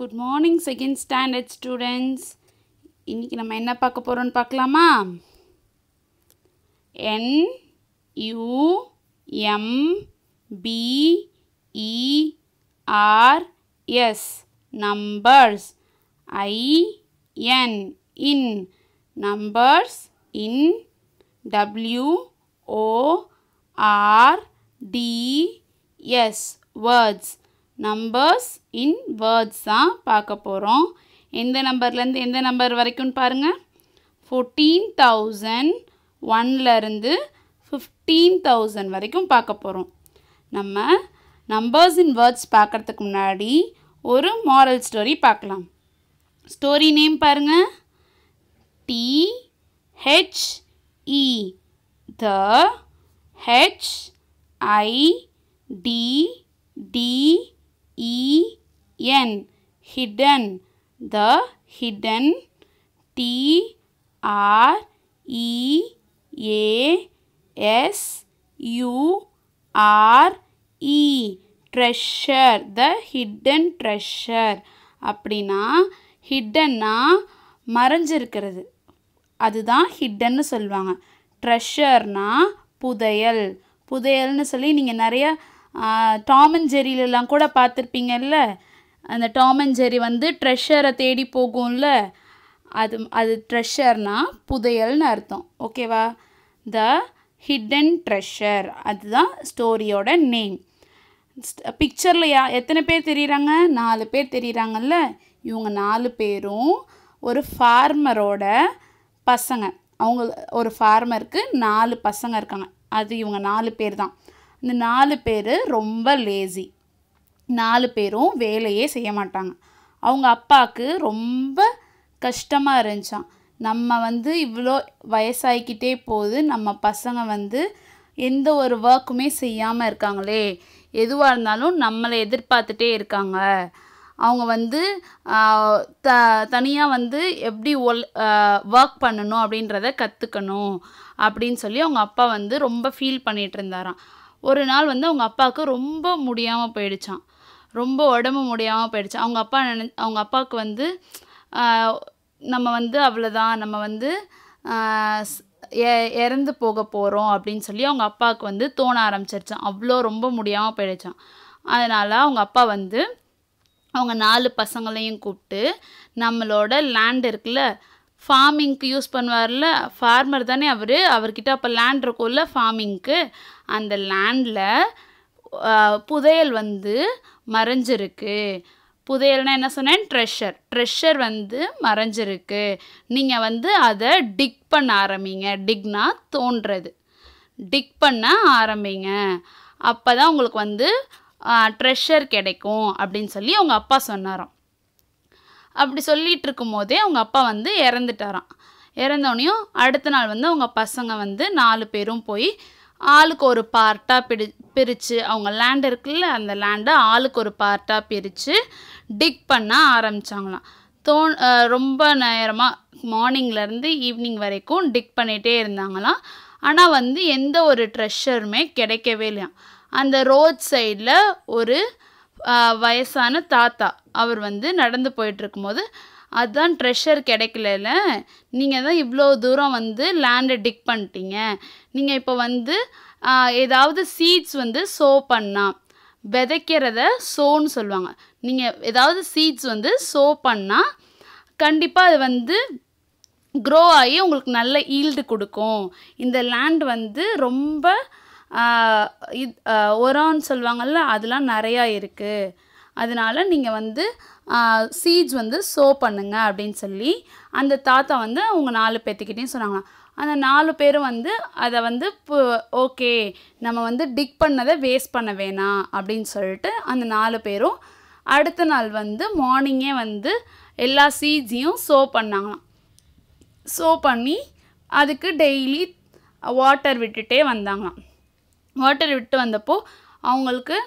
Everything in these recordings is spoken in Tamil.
Good morning second standard students இன்றைக்கி நம்ம என்ன பார்க்க போகிறோம்னு பார்க்கலாமா N U M B R S numbers I N in numbers in W O R D S words numbers in words தான் பார்க்க போகிறோம் எந்த நம்பர்லேருந்து எந்த நம்பர் வரைக்கும் பாருங்கள் ஃபோர்டீன் தௌசண்ட் ஒன்லேருந்து ஃபிஃப்டீன் தௌசண்ட் வரைக்கும் பார்க்க போகிறோம் நம்ம நம்பர்ஸ் இன் வேர்ட்ஸ் பார்க்குறதுக்கு முன்னாடி ஒரு மாரல் ஸ்டோரி பார்க்கலாம் ஸ்டோரி நேம் பாருங்கள் T HE the H I D D EN hidden the -E, treasure, treasure the hidden treasure அப்படின்னா நா, மரஞ்சிருக்கிறது, அதுதான் சொல்வாங்க, சொல்லுவாங்க நா, புதையல் புதையல்னு சொல்லி நீங்கள் நரையா, டாம் அண்ட் ஜெரிலெலாம் கூட பார்த்துருப்பீங்கல்ல அந்த டாம் அண்ட் ஜெரி வந்து ட்ரெஷரை தேடி போகும்ல அது அது ட்ரெஷர்னா புதையல்னு அர்த்தம் ஓகேவா த ஹிடன் ட்ரெஷர் அதுதான் ஸ்டோரியோட நேம் பிக்சரில் யா எத்தனை பேர் தெரியுறாங்க நாலு பேர் தெரியுறாங்கல்ல இவங்க நாலு பேரும் ஒரு ஃபார்மரோட பசங்க அவங்க ஒரு ஃபார்மருக்கு நாலு பசங்க இருக்காங்க அது இவங்க நாலு பேர் தான் இந்த நாலு பேர் ரொம்ப லேசி நாலு பேரும் வேலையே செய்ய மாட்டாங்க அவங்க அப்பாவுக்கு ரொம்ப கஷ்டமாக இருந்துச்சான் நம்ம வந்து இவ்வளோ வயசாகிக்கிட்டே போகுது நம்ம பசங்க வந்து எந்த ஒரு ஒர்க்குமே செய்யாமல் இருக்காங்களே எதுவாக இருந்தாலும் நம்மளை எதிர்பார்த்துட்டே இருக்காங்க அவங்க வந்து த தனியாக வந்து எப்படி ஒல் ஒர்க் பண்ணணும் அப்படின்றத கற்றுக்கணும் அப்படின்னு சொல்லி அவங்க அப்பா வந்து ரொம்ப ஃபீல் பண்ணிகிட்டு இருந்தாராம் ஒரு நாள் வந்து அவங்க அப்பாவுக்கு ரொம்ப முடியாமல் போயிடுச்சான் ரொம்ப உடம்பு முடியாமல் போயிடுச்சு அவங்க அப்பா நினை அவங்க அப்பாவுக்கு வந்து நம்ம வந்து அவ்வளோதான் நம்ம வந்து இறந்து போக போகிறோம் அப்படின்னு சொல்லி அவங்க அப்பாவுக்கு வந்து தோண ஆரம்பிச்சிருச்சான் அவ்வளோ ரொம்ப முடியாமல் போயிடுச்சான் அதனால் அவங்க அப்பா வந்து அவங்க நாலு பசங்களையும் கூப்பிட்டு நம்மளோட லேண்ட் இருக்குல்ல ஃபார்மிங்க்கு யூஸ் பண்ணுவார்ல ஃபார்மர் தானே அவர் அவர்கிட்ட அப்போ லேண்ட் இருக்கும்ல ஃபார்மிங்க்கு அந்த லேண்டில் புதையல் வந்து மறைஞ்சிருக்கு புதையல்னால் என்ன சொன்னேன் ட்ரெஷர் ட்ரெஷர் வந்து மறைஞ்சிருக்கு நீங்கள் வந்து அதை டிக் பண்ண ஆரம்பிங்க டிக்னா தோன்றது டிக் பண்ண ஆரம்பிங்க அப்போ தான் உங்களுக்கு வந்து ட்ரெஷர் கிடைக்கும் அப்படின்னு சொல்லி அவங்க அப்பா சொன்னாராம் அப்படி சொல்லிகிட்டு இருக்கும்போதே அவங்க அப்பா வந்து இறந்துட்டாராம் இறந்தோடனையும் அடுத்த நாள் வந்து அவங்க பசங்க வந்து நாலு பேரும் போய் ஆளுக்கு ஒரு பார்ட்டாக பிடி பிரித்து அவங்க லேண்ட் இருக்குல்ல அந்த லேண்டை ஆளுக்கு ஒரு பார்ட்டாக பிரித்து டிக் பண்ண ஆரம்பித்தாங்களாம் தோ ரொம்ப நேரமாக மார்னிங்லேருந்து ஈவினிங் வரைக்கும் டிக் பண்ணிகிட்டே இருந்தாங்களாம் ஆனால் வந்து எந்த ஒரு ட்ரெஷருமே கிடைக்கவே இல்லையா அந்த ரோட் சைடில் ஒரு வயசான தாத்தா அவர் வந்து நடந்து போயிட்டுருக்கும்போது அதுதான் ட்ரெஷர் கிடைக்கல நீங்கள் தான் இவ்வளோ தூரம் வந்து லேண்டை டிக் பண்ணிட்டீங்க நீங்கள் இப்போ வந்து ஏதாவது சீட்ஸ் வந்து சோ பண்ணால் விதைக்கிறத சோன்னு சொல்லுவாங்க நீங்கள் ஏதாவது சீட்ஸ் வந்து சோ பண்ணால் கண்டிப்பாக அது வந்து க்ரோ ஆகி உங்களுக்கு நல்ல ஈல்டு கொடுக்கும் இந்த லேண்ட் வந்து ரொம்ப இது உரம்னு சொல்லுவாங்கள்ல அதெலாம் நிறையா இருக்குது அதனால் நீங்கள் வந்து சீட்ஸ் வந்து சோ பண்ணுங்க அப்படின்னு சொல்லி அந்த தாத்தா வந்து அவங்க நாலு பேர்த்துக்கிட்டேயும் சொன்னாங்க அந்த நாலு பேரும் வந்து அதை வந்து ஓகே நம்ம வந்து டிக் பண்ணதை வேஸ்ட் பண்ண வேணாம் அப்படின்னு சொல்லிட்டு அந்த நாலு பேரும் அடுத்த நாள் வந்து மார்னிங்கே வந்து எல்லா சீட்ஸையும் சோ பண்ணாங்களாம் சோ பண்ணி அதுக்கு டெய்லி வாட்டர் விட்டுட்டே வந்தாங்களாம் வாட்டர் விட்டு வந்தப்போ அவங்களுக்கு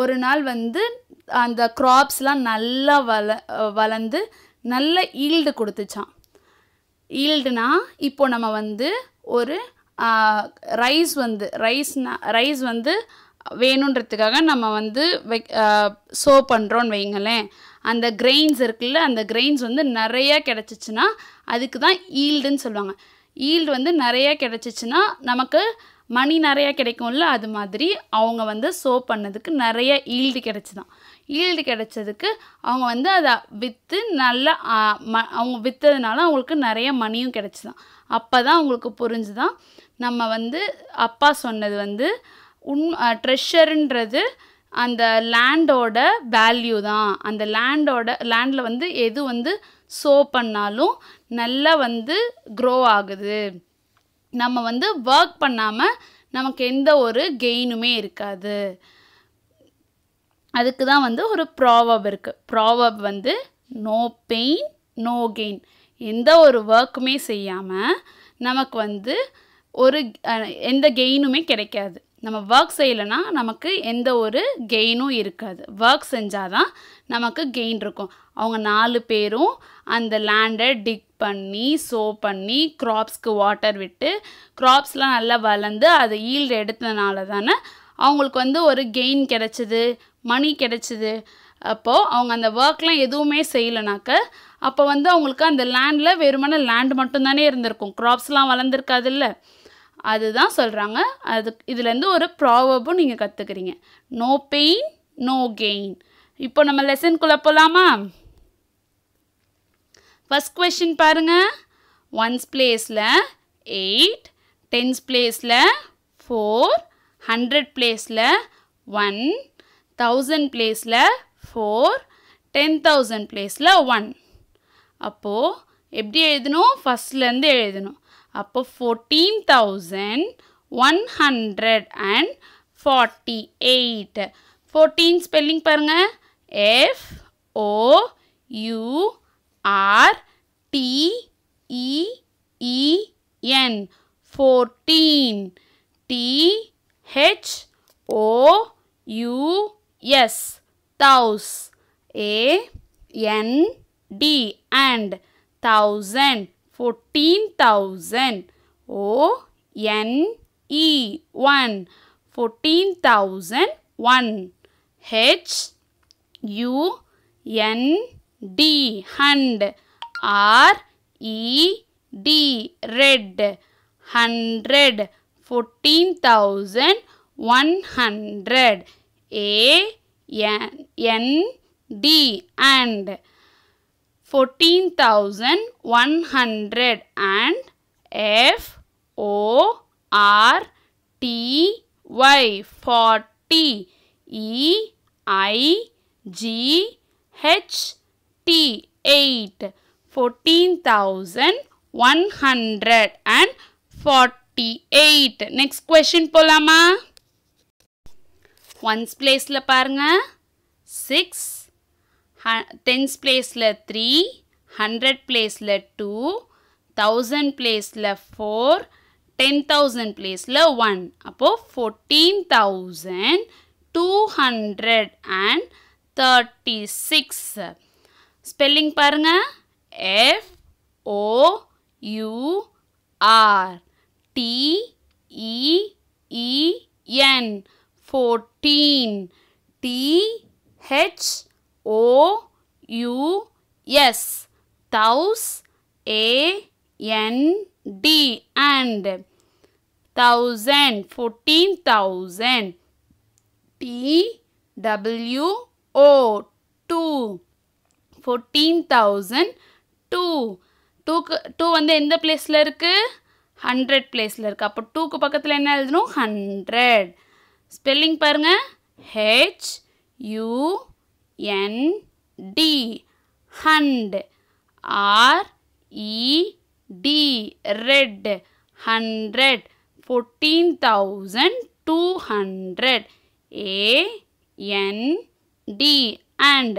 ஒரு நாள் வந்து அந்த க்ராப்ஸ்லாம் நல்லா வள வளர்ந்து நல்ல ஈல்டு கொடுத்துச்சான் ஈல்டுனா இப்போ நம்ம வந்து ஒரு ரைஸ் வந்து ரைஸ்னா ரைஸ் வந்து வேணுன்றதுக்காக நம்ம வந்து வை சோ பண்ணுறோன்னு வைங்களேன் அந்த கிரெயின்ஸ் இருக்குல்ல அந்த கிரெயின்ஸ் வந்து நிறையா கிடச்சிச்சின்னா அதுக்கு தான் ஈல்டுன்னு சொல்லுவாங்க ஈல்டு வந்து நிறையா கிடச்சிச்சின்னா நமக்கு மணி நிறையா கிடைக்கும்ல அது மாதிரி அவங்க வந்து சோ பண்ணதுக்கு நிறைய ஈல்டு கிடச்சிதான் ஈல்டு கிடச்சதுக்கு அவங்க வந்து அதை விற்று நல்லா ம அவங்க விற்றதுனால அவங்களுக்கு நிறைய மணியும் கிடச்சிதான் அப்போ தான் அவங்களுக்கு புரிஞ்சுதான் நம்ம வந்து அப்பா சொன்னது வந்து உண் ட்ரெஷருன்றது அந்த லேண்டோட வேல்யூ தான் அந்த லேண்டோட லேண்டில் வந்து எது வந்து சோ பண்ணாலும் நல்லா வந்து க்ரோ ஆகுது நம்ம வந்து ஒர்க் பண்ணாமல் நமக்கு எந்த ஒரு கெயினுமே இருக்காது அதுக்கு தான் வந்து ஒரு ப்ராவப் இருக்குது ப்ராவப் வந்து நோ பெயின் நோ கெயின் எந்த ஒரு ஒர்க்குமே செய்யாமல் நமக்கு வந்து ஒரு எந்த கெயினுமே கிடைக்காது நம்ம ஒர்க் செய்யலைன்னா நமக்கு எந்த ஒரு கெயினும் இருக்காது ஒர்க் செஞ்சால் தான் நமக்கு கெயின் இருக்கும் அவங்க நாலு பேரும் அந்த லேண்டை டிக் பண்ணி சோ பண்ணி க்ராப்ஸ்க்கு வாட்டர் விட்டு க்ராப்ஸ்லாம் நல்லா வளர்ந்து அதை ஈல்டு எடுத்ததுனால தானே அவங்களுக்கு வந்து ஒரு கெயின் கிடச்சிது மணி கிடச்சிது அப்போது அவங்க அந்த ஒர்க்லாம் எதுவுமே செய்யலைனாக்க அப்போ வந்து அவங்களுக்கு அந்த லேண்டில் வெறுமனே லேண்ட் மட்டும்தானே இருந்திருக்கும் க்ராப்ஸ்லாம் வளர்ந்துருக்காதுல்ல அதுதான் சொல்கிறாங்க அது இதுலேருந்து ஒரு ப்ராபும் நீங்கள் கற்றுக்குறீங்க நோ பெயின் நோ கெயின் இப்போ நம்ம லெசன்குள்ளே போகலாமா ஃபஸ்ட் கொஷின் பாருங்கள் ஒன்ஸ் பிளேஸில் எயிட் டென்ஸ் பிளேஸில் ஃபோர் ஹண்ட்ரட் பிளேஸில் ஒன் தௌசண்ட் பிளேஸில் ஃபோர் டென் தௌசண்ட் பிளேஸில் ஒன் அப்போது எப்படி எழுதணும் ஃபஸ்ட்லேருந்து எழுதணும் அப்போ fourteen thousand one hundred and forty eight fourteen spelling பாருங்கள் F O U R T E E N 14 T H O U S Thous A N D and thousand fourteen thousand O N E one fourteen thousand one H U N D. Hand. R. E. D. Red. Hundred. Fourteen thousand one hundred. A. And. Fourteen thousand one hundred and F. O. R. T. Y. Forty. E. I. G. H. 48 14148 next question போலாமா ஒன்ஸ் பிளேஸில் பாருங்க சிக்ஸ் டென்ஸ் பிளேஸில் த்ரீ ஹண்ட்ரட் பிளேஸில் டூ தௌசண்ட் பிளேஸில் ஃபோர் டென் தௌசண்ட் பிளேஸில் ஒன் அப்போது fourteen thousand two hundred and thirty six spelling पारें F O U R T N fourteen T H O U S thous A N D and thousand fourteen thousand T W O two fourteen thousand two டூக்கு டூ வந்து எந்த பிளேஸில் இருக்குது ஹண்ட்ரட் பிளேஸில் இருக்குது அப்போ டூக்கு பக்கத்தில் என்ன எழுதணும் ஹண்ட்ரட் ஸ்பெல்லிங் பாருங்கள் H U N D hund R ED red hundred fourteen thousand two hundred A N D and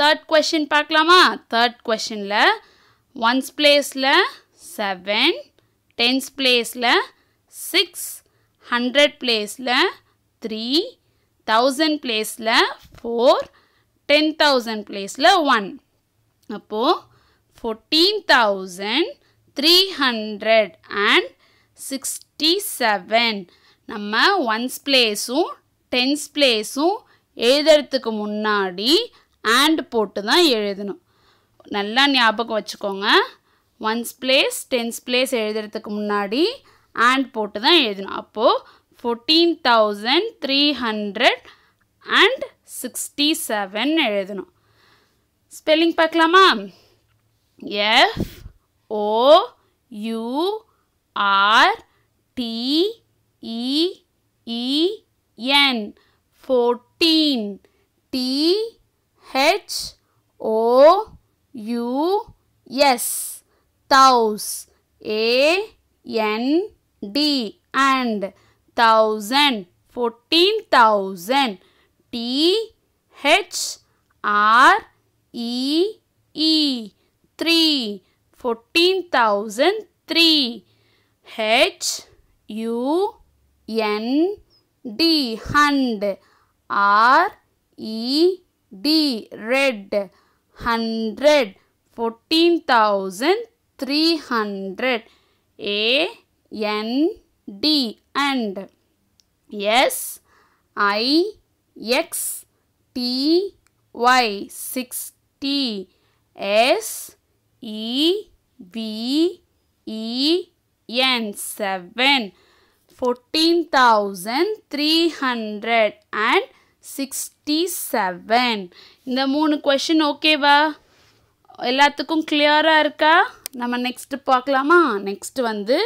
third question பார்க்கலாமா தேர்ட் கொஷினில் ஒன்ஸ் பிளேஸில் செவன் டென்ஸ் பிளேஸில் சிக்ஸ் ஹண்ட்ரட் பிளேஸில் த்ரீ தௌசண்ட் பிளேஸில் ஃபோர் டென் தௌசண்ட் பிளேஸில் ஒன் அப்போது fourteen thousand three hundred and sixty seven நம்ம ஒன்ஸ் பிளேஸும் டென்ஸ் பிளேஸும் எழுதுறதுக்கு முன்னாடி அண்ட் போட்டு தான் எழுதணும் நல்லா ஞாபகம் வச்சுக்கோங்க ஒன்ஸ் பிளேஸ் டென்ஸ் பிளேஸ் எழுதுறதுக்கு முன்னாடி அண்ட் போட்டு தான் எழுதணும் அப்போது fourteen thousand three hundred and sixty seven எழுதணும் ஸ்பெல்லிங் பார்க்கலாமா F O U R T fourteen T yes Thous A N D and thousand fourteen thousand T H R E E three fourteen thousand three H U N D Hund R E D. Red. Hundred. Fourteen thousand three hundred. A. N. D. And. S. I. X. T. Y. Sixty. S. E. B. E. N. Seven. Fourteen thousand three hundred and sixty seven இந்த மூணு கொஷின் ஓகேவா எல்லாத்துக்கும் கிளியராக இருக்கா நம்ம நெக்ஸ்ட்டு பார்க்கலாமா நெக்ஸ்ட் வந்து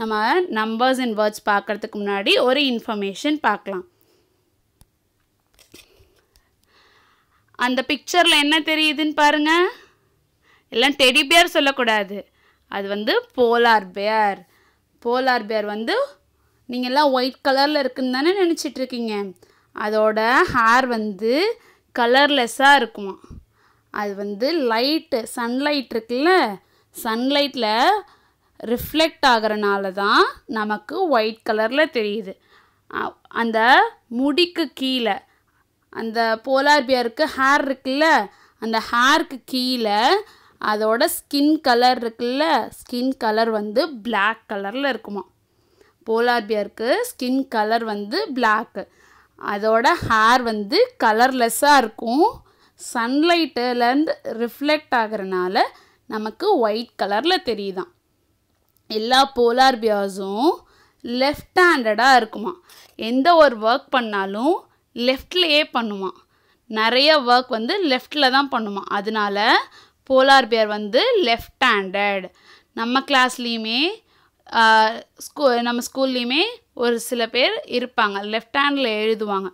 நம்ம நம்பர்ஸ் அண்ட் வேர்ட்ஸ் பார்க்குறதுக்கு முன்னாடி ஒரு இன்ஃபர்மேஷன் பார்க்கலாம் அந்த பிக்சரில் என்ன தெரியுதுன்னு பாருங்கள் எல்லாம் டெடி பேர் சொல்லக்கூடாது அது வந்து போலார் பேர் போலார் பேர் வந்து நீங்கள் எல்லாம் ஒயிட் கலரில் இருக்குன்னு தானே நினச்சிட்ருக்கீங்க அதோட ஹேர் வந்து கலர்லெஸ்ஸாக இருக்குமா அது வந்து லைட்டு சன்லைட் இருக்குல்ல சன்லைட்டில் ரிஃப்ளெக்ட் ஆகிறனால தான் நமக்கு ஒயிட் கலரில் தெரியுது அந்த முடிக்கு கீழே அந்த போலார் பியருக்கு ஹேர் இருக்குல்ல அந்த ஹேருக்கு கீழே அதோட ஸ்கின் கலர் இருக்குல்ல ஸ்கின் கலர் வந்து பிளாக் கலரில் இருக்குமா போலார் பியருக்கு ஸ்கின் கலர் வந்து பிளாக்கு அதோட ஹேர் வந்து கலர்லெஸ்ஸாக இருக்கும் சன்லைட்டுலேருந்து ரிஃப்ளெக்ட் ஆகிறனால நமக்கு ஒயிட் கலரில் தெரியுதான் எல்லா போலார் பியாஸும் லெஃப்ட் ஹேண்டடாக இருக்குமா எந்த ஒரு ஒர்க் பண்ணாலும் லெஃப்ட்லேயே பண்ணுவான் நிறைய ஒர்க் வந்து லெஃப்டில் தான் பண்ணுவான் அதனால போலார் பியர் வந்து லெஃப்ட் ஹேண்டட் நம்ம கிளாஸ்லேயுமே ஸ்கூ நம்ம ஸ்கூல்லையுமே ஒரு சில பேர் இருப்பாங்க லெஃப்ட் ஹேண்டில் எழுதுவாங்க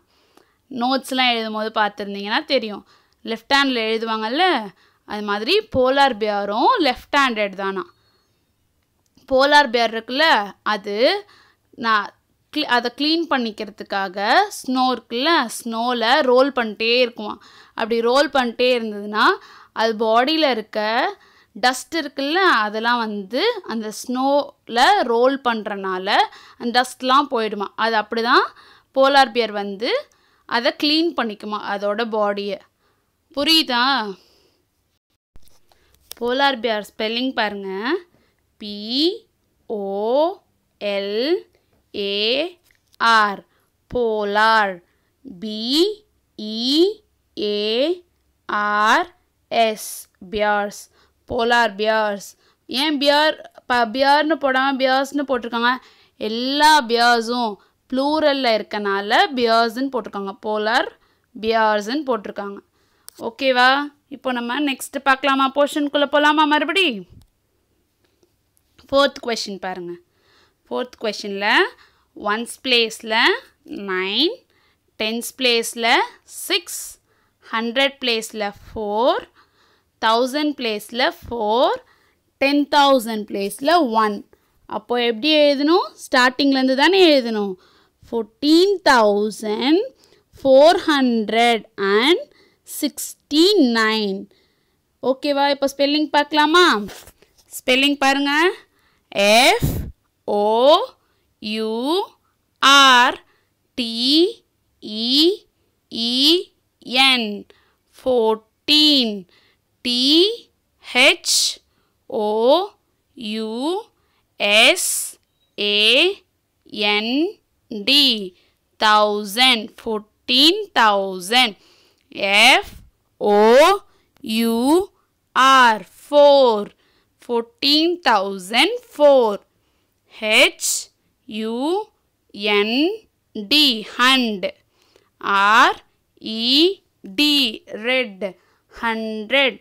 நோட்ஸ்லாம் எழுதும் போது பார்த்துருந்தீங்கன்னா தெரியும் லெஃப்ட் ஹேண்டில் எழுதுவாங்கல்ல அது மாதிரி போலார் பியரும் லெஃப்ட் ஹேண்டட் தானா போலார் பியர் இருக்குல்ல அது நான் க்ளீ அதை க்ளீன் பண்ணிக்கிறதுக்காக ஸ்னோ இருக்குல்ல ஸ்னோவில் ரோல் பண்ணிட்டே இருக்குமா அப்படி ரோல் பண்ணிட்டே இருந்ததுன்னா அது பாடியில் இருக்க டஸ்ட் இருக்குல்ல அதெல்லாம் வந்து அந்த ஸ்னோவில் ரோல் பண்ணுறனால அந்த டஸ்ட்லாம் போயிடுமா அது அப்படி தான் போலார் பியர் வந்து அதை க்ளீன் பண்ணிக்குமா அதோட பாடியை புரியுதா போலார் பியர் ஸ்பெல்லிங் பாருங்கள் P O L A R polar BEARS bears polar bears ஏன் பியர் ப பியர்னு போடாமல் பியர்ஸ்னு போட்டிருக்காங்க எல்லா பியர்ஸும் ப்ளூரலில் இருக்கனால பியர்ஸ்ன்னு போட்டிருக்காங்க போலார் பியார்ஸுன்னு போட்டிருக்காங்க ஓகேவா இப்போ நம்ம நெக்ஸ்ட்டு பார்க்கலாமா போர்ஷனுக்குள்ளே போகலாமா மறுபடி ஃபோர்த் கொஷின் பாருங்கள் ஃபோர்த் கொஷினில் ஒன்ஸ் பிளேஸில் நைன் டென்ஸ் பிளேஸில் சிக்ஸ் ஹண்ட்ரட் பிளேஸில் ஃபோர் தௌசண்ட் பிளேஸில் ஃபோர் டென் தௌசண்ட் பிளேஸில் ஒன் அப்போது எப்படி எழுதணும் ஸ்டார்டிங்லேருந்து தானே எழுதணும் fourteen thousand four hundred and sixty nine ஓகேவா இப்போ ஸ்பெல்லிங் பார்க்கலாமா ஸ்பெல்லிங் பாருங்கள் F O U R TEN fourteen T H O U S A N D thousand fourteen thousand F O U R four fourteen thousand four H U N D hand R E D red hundred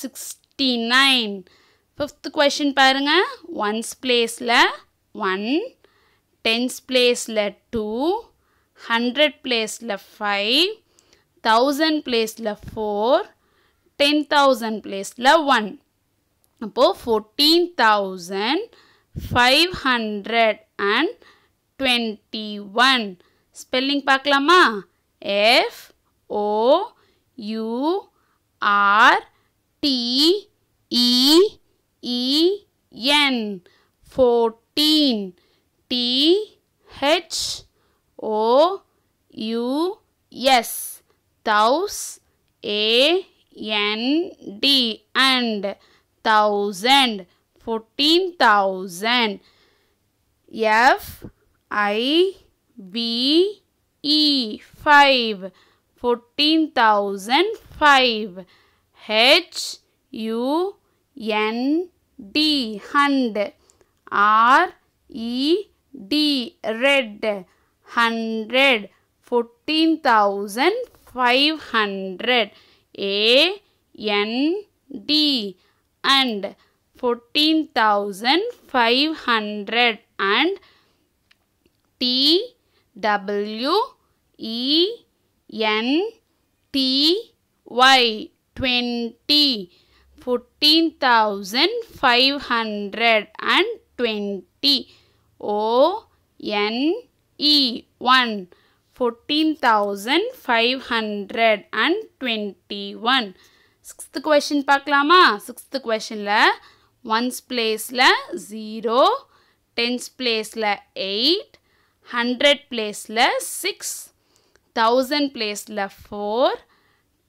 sixty nine fifth question பாருங்கள் ஒன்ஸ் பிளேஸில் ஒன் டென்ஸ் பிளேஸில் டூ ஹண்ட்ரட் பிளேஸில் ஃபைவ் தௌசண்ட் பிளேஸில் ஃபோர் டென் தௌசண்ட் பிளேஸில் ஒன் அப்போது fourteen thousand five hundred and twenty one spelling பார்க்கலாமா F O U R T E E N 14 T H O U S Thous thousand A N D and thousand fourteen thousand F I B E five fourteen thousand five H U N D hund R E D red hundred fourteen thousand five hundred A N D and fourteen thousand five hundred and T W E N T Y twenty twenty thousand five hundred and one fourteen thousand five hundred and 1 one sixth question பார்க்கலாமா சிக்ஸ்த்து கொஷனில் ஒன்ஸ் பிளேஸில் ஜீரோ டென்ஸ் பிளேஸில் எயிட் ஹண்ட்ரட் பிளேஸில் சிக்ஸ் தௌசண்ட் பிளேஸில் four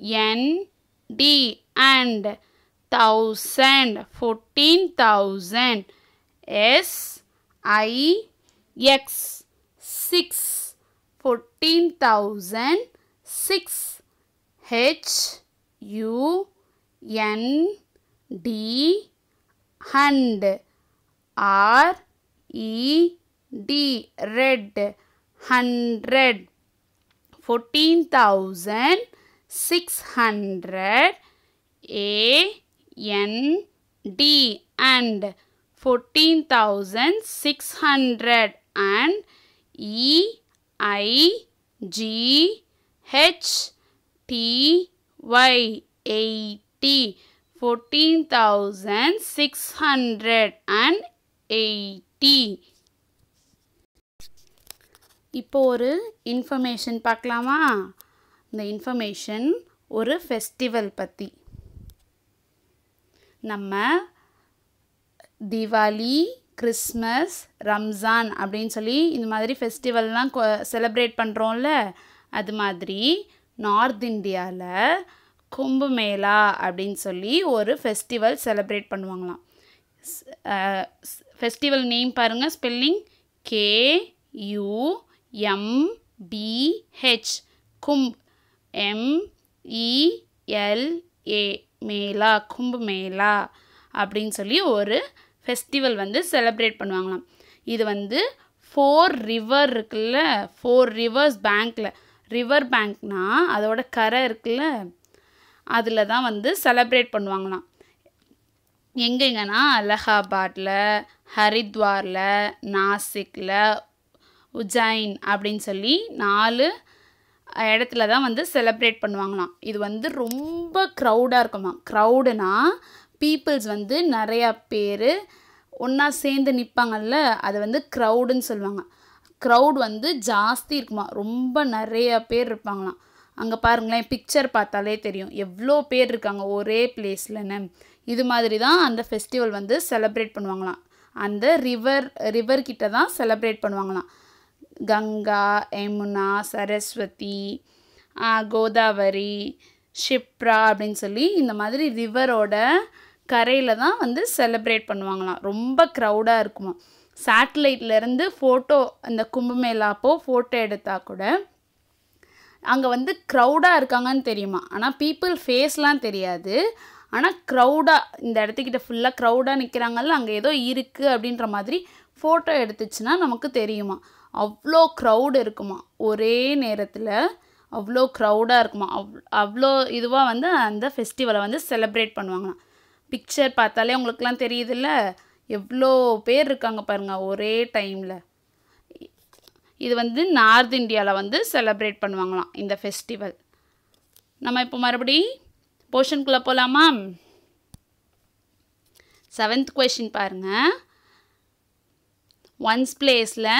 N D and thousand fourteen thousand S I X six fourteen thousand six H U N D hand R E D red hundred fourteen thousand six hundred AND and fourteen thousand six hundred and EIGHTY eighty fourteen thousand six hundred and eighty இப்போ ஒரு இன்ஃபர்மேஷன் பார்க்கலாமா இந்த இன்ஃபர்மேஷன் ஒரு ஃபெஸ்டிவல் பற்றி நம்ம தீபாவளி கிறிஸ்மஸ் ரம்ஜான் அப்படின்னு சொல்லி இந்த மாதிரி ஃபெஸ்டிவல்லாம் செலப்ரேட் பண்ணுறோம்ல அது மாதிரி நார்த் இந்தியாவில் கும்பமேளா அப்படின்னு சொல்லி ஒரு ஃபெஸ்டிவல் செலப்ரேட் பண்ணுவாங்களாம் ஃபெஸ்டிவல் நேம் பாருங்கள் spelling K U M BH Kumbh MELA e Mela கும்பு மேலா அப்படின்னு சொல்லி ஒரு ஃபெஸ்டிவல் வந்து செலப்ரேட் பண்ணுவாங்களாம் இது வந்து ஃபோர் ரிவர் இருக்குல்ல ஃபோர் ரிவர்ஸ் பேங்க்கில் ரிவர் பேங்க்னா அதோட கரை இருக்குல்ல அதில் தான் வந்து செலப்ரேட் பண்ணுவாங்களாம் எங்கெங்கன்னா அலகாபாத்தில் ஹரித்வாரில் நாசிக்கில் உஜைன் அப்படின்னு சொல்லி நாலு இடத்துல தான் வந்து செலப்ரேட் பண்ணுவாங்களாம் இது வந்து ரொம்ப க்ரௌடாக இருக்குமா க்ரௌடுனா பீப்புள்ஸ் வந்து நிறையா பேர் ஒன்றா சேர்ந்து நிற்பாங்கல்ல அது வந்து க்ரௌடுன்னு சொல்லுவாங்க க்ரௌட் வந்து ஜாஸ்தி இருக்குமா ரொம்ப நிறையா பேர் இருப்பாங்களாம் அங்கே பாருங்களேன் பிக்சர் பார்த்தாலே தெரியும் எவ்வளோ பேர் இருக்காங்க ஒரே பிளேஸ்லன்னு இது மாதிரி தான் அந்த ஃபெஸ்டிவல் வந்து செலப்ரேட் பண்ணுவாங்களாம் அந்த ரிவர் ரிவர் கிட்ட தான் செலப்ரேட் பண்ணுவாங்களாம் கங்கா யமுனா சரஸ்வதி கோதாவரி ஷிப்ரா அப்படின்னு சொல்லி இந்த மாதிரி ரிவரோட கரையில் தான் வந்து செலிப்ரேட் பண்ணுவாங்களாம் ரொம்ப க்ரௌடாக இருக்குமா சேட்டலைட்லேருந்து ஃபோட்டோ அந்த கும்பமேளா ஃபோட்டோ எடுத்தால் கூட அங்கே வந்து க்ரௌடாக இருக்காங்கன்னு தெரியுமா ஆனால் பீப்புள் ஃபேஸ்லாம் தெரியாது ஆனால் க்ரௌடாக இந்த இடத்துக்கிட்ட ஃபுல்லாக க்ரௌடாக நிற்கிறாங்கல்ல அங்கே ஏதோ இருக்குது அப்படின்ற மாதிரி ஃபோட்டோ எடுத்துச்சுன்னா நமக்கு தெரியுமா அவ்வளோ க்ரௌடு இருக்குமா ஒரே நேரத்தில் அவ்வளோ க்ரௌடாக இருக்குமா அவ் அவ்வளோ இதுவாக வந்து அந்த ஃபெஸ்டிவலை வந்து செலப்ரேட் பண்ணுவாங்களாம் பிக்சர் பார்த்தாலே உங்களுக்குலாம் தெரியுதுல்ல எவ்வளோ பேர் இருக்காங்க பாருங்கள் ஒரே டைமில் இது வந்து நார்த் இந்தியாவில் வந்து செலப்ரேட் பண்ணுவாங்களாம் இந்த ஃபெஸ்டிவல் நம்ம இப்போ மறுபடி போர்ஷனுக்குள்ளே போகலாமா செவன்த் கொஷின் பாருங்கள் ஒன்ஸ் பிளேஸில்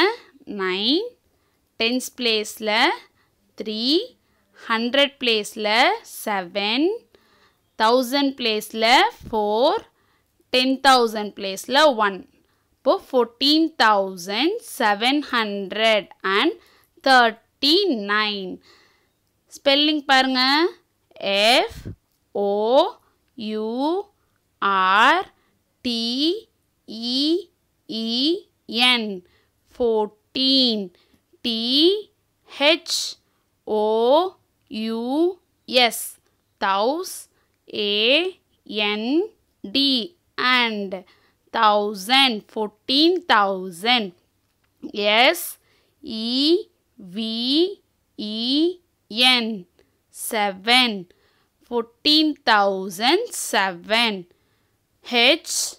நைன் டென்ஸ் பிளேஸில் த்ரீ ஹண்ட்ரட் பிளேஸில் செவன் தௌசண்ட் பிளேஸில் ஃபோர் டென் தௌசண்ட் பிளேஸில் ஒன் இப்போது fourteen thousand seven hundred and thirty nine spelling பாருங்கள் F O U R T E teen. T H O U S. Thous. A N D. And thousand. Fourteen fourteen thousand V E N. E V E N seven fourteen thousand seven Hund.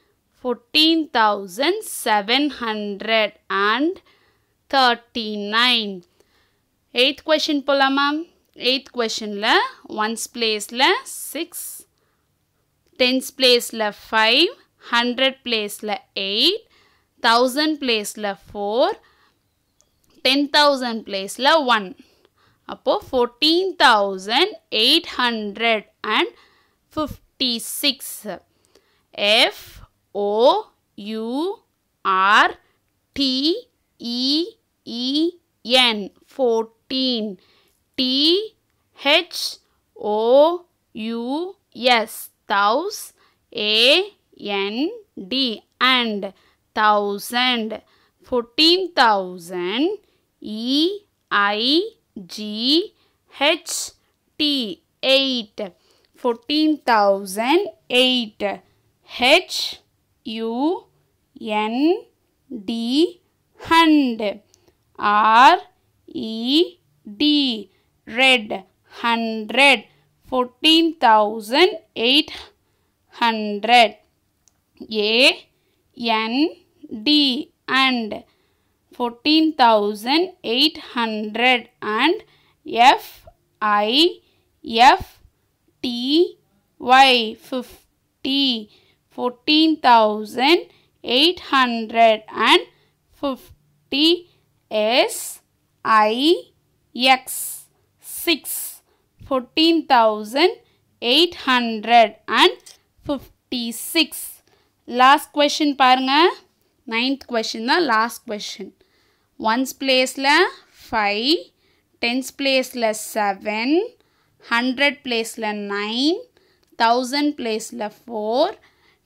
Fourteen thousand seven hundred and thirty nine eighth question போகலாம் மேம் எயித் கொஷனில் ஒன்ஸ் பிளேஸில் சிக்ஸ் டென்ஸ் பிளேஸில் ஃபைவ் ஹண்ட்ரட் பிளேஸில் எயிட் தௌசண்ட் பிளேஸில் ஃபோர் டென் தௌசண்ட் பிளேஸில் ஒன் அப்போது fourteen thousand eight hundred and fifty six F O U R T E E N 14 T H O U S Thous A N D and thousand fourteen thousand E I G H T eight fourteen thousand eight H U N D hand R E D red hundred fourteen thousand eight hundred A N D and fourteen thousand eight hundred and F I F T Y fifty 14,850 S I X 6 14,856 last question பாருங்கள் நைன்த் கொஷின் தான் லாஸ்ட் கொஷின் ஒன்ஸ் பிளேஸில் ஃபைவ் டென்ஸ் பிளேஸில் செவன் ஹண்ட்ரட் பிளேஸில் நைன் தௌசண்ட் பிளேஸில் four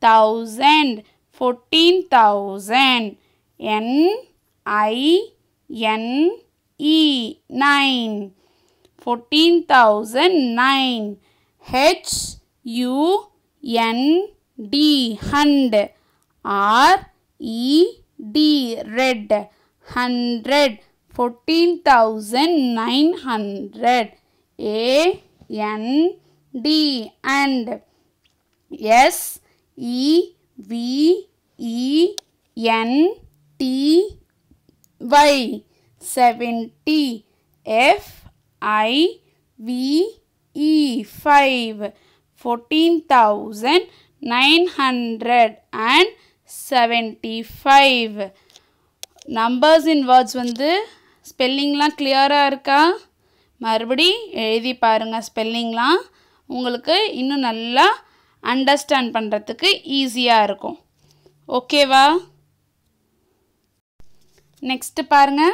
thousand, fourteen thousand. N I N E nine. Fourteen thousand nine. H U N D hund. R E D red. Hundred. Fourteen thousand nine hundred. A N D and S E V E N T Y seventy F I V E five fourteen thousand nine hundred and seventy five numbers in words வந்து ஸ்பெல்லிங்லாம் கிளியராக இருக்கா மறுபடி எழுதி பாருங்கள் ஸ்பெல்லிங்லாம் உங்களுக்கு இன்னும் நல்லா அண்டர்ஸ்டாண்ட் பண்ணுறதுக்கு ஈஸியாக இருக்கும் ஓகேவா நெக்ஸ்ட்டு பாருங்க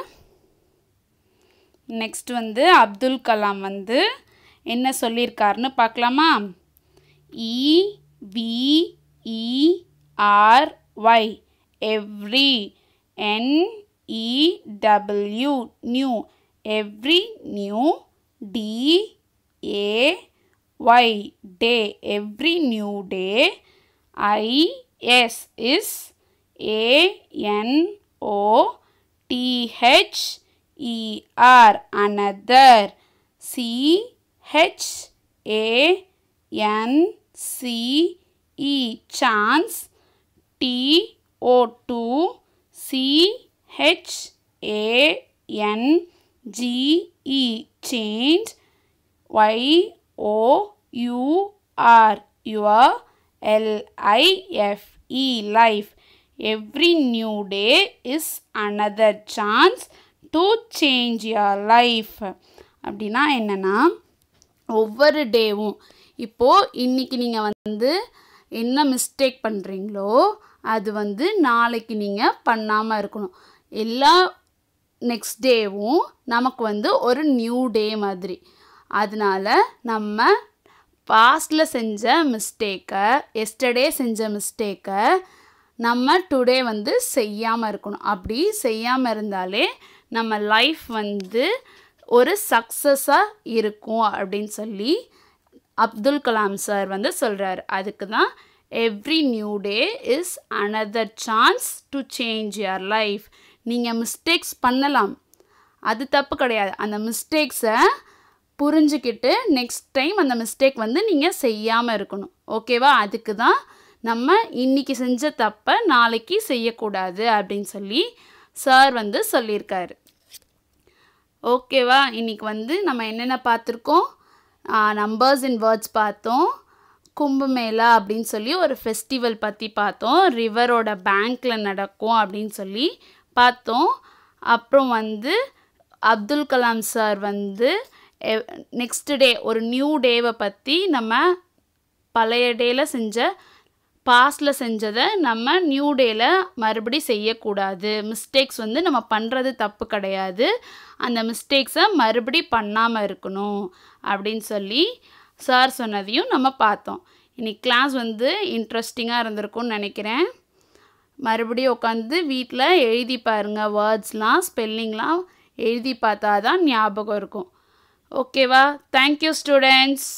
நெக்ஸ்ட் வந்து அப்துல் கலாம் வந்து என்ன சொல்லியிருக்காருன்னு பார்க்கலாமா E V E R Y every N E W new every new D A Y Day. Every new day. I S is A N O T H E R. Another. C H A N C E. Chance. T O 2 C H A N G E. Change. Y O U R your L I F E life. Every new day is another chance to change your life. அப்படின்னா என்னென்னா ஒவ்வொரு டேவும் இப்போது இன்றைக்கி நீங்கள் வந்து என்ன மிஸ்டேக் பண்ணுறீங்களோ அது வந்து நாளைக்கு நீங்கள் பண்ணாமல் இருக்கணும் எல்லா நெக்ஸ்ட் டேவும் நமக்கு வந்து ஒரு நியூ டே மாதிரி அதனால் நம்ம பாஸ்டில் செஞ்ச மிஸ்டேக்கை எஸ்டர்டே செஞ்ச மிஸ்டேக்கை நம்ம டுடே வந்து செய்யாமல் இருக்கணும் அப்படி செய்யாமல் இருந்தாலே நம்ம லைஃப் வந்து ஒரு சக்ஸஸாக இருக்கும் அப்படின்னு சொல்லி அப்துல் கலாம் சார் வந்து சொல்கிறார் அதுக்கு தான் every new day is another chance to change your life நீங்கள் மிஸ்டேக்ஸ் பண்ணலாம் அது தப்பு கிடையாது அந்த மிஸ்டேக்ஸை புரிஞ்சுக்கிட்டு நெக்ஸ்ட் டைம் அந்த மிஸ்டேக் வந்து நீங்கள் செய்யாமல் இருக்கணும் ஓகேவா அதுக்கு தான் நம்ம இன்றைக்கி செஞ்ச தப்பை நாளைக்கு செய்யக்கூடாது அப்படின்னு சொல்லி சார் வந்து சொல்லியிருக்காரு ஓகேவா இன்றைக்கி வந்து நம்ம என்னென்ன பார்த்துருக்கோம் நம்பர்ஸ் இன் வேர்ட்ஸ் பார்த்தோம் கும்பமேளா அப்படின்னு சொல்லி ஒரு ஃபெஸ்டிவல் பற்றி பார்த்தோம் ரிவரோட பேங்க்கில் நடக்கும் அப்படின்னு சொல்லி பார்த்தோம் அப்புறம் வந்து அப்துல் கலாம் சார் வந்து நெக்ஸ்ட் டே ஒரு நியூ டேவை பற்றி நம்ம பழைய டேயில் செஞ்ச பாஸ்டில் செஞ்சதை நம்ம நியூ டேயில் மறுபடி செய்யக்கூடாது மிஸ்டேக்ஸ் வந்து நம்ம பண்ணுறது தப்பு கிடையாது அந்த மிஸ்டேக்ஸை மறுபடி பண்ணாமல் இருக்கணும் அப்படின்னு சொல்லி சார் சொன்னதையும் நம்ம பார்த்தோம் இன்றைக்கி கிளாஸ் வந்து இன்ட்ரெஸ்டிங்காக இருந்திருக்கும்னு நினைக்கிறேன் மறுபடியும் உட்காந்து வீட்டில் எழுதி பாருங்கள் வேர்ட்ஸ்லாம் ஸ்பெல்லிங்லாம் எழுதி பார்த்தா தான் ஞாபகம் இருக்கும் okay va thank you students